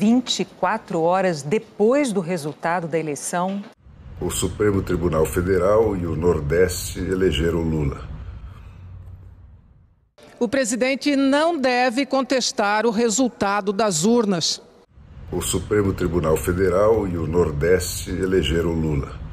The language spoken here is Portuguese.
24 horas depois do resultado da eleição. O Supremo Tribunal Federal e o Nordeste elegeram Lula. O presidente não deve contestar o resultado das urnas. O Supremo Tribunal Federal e o Nordeste elegeram Lula.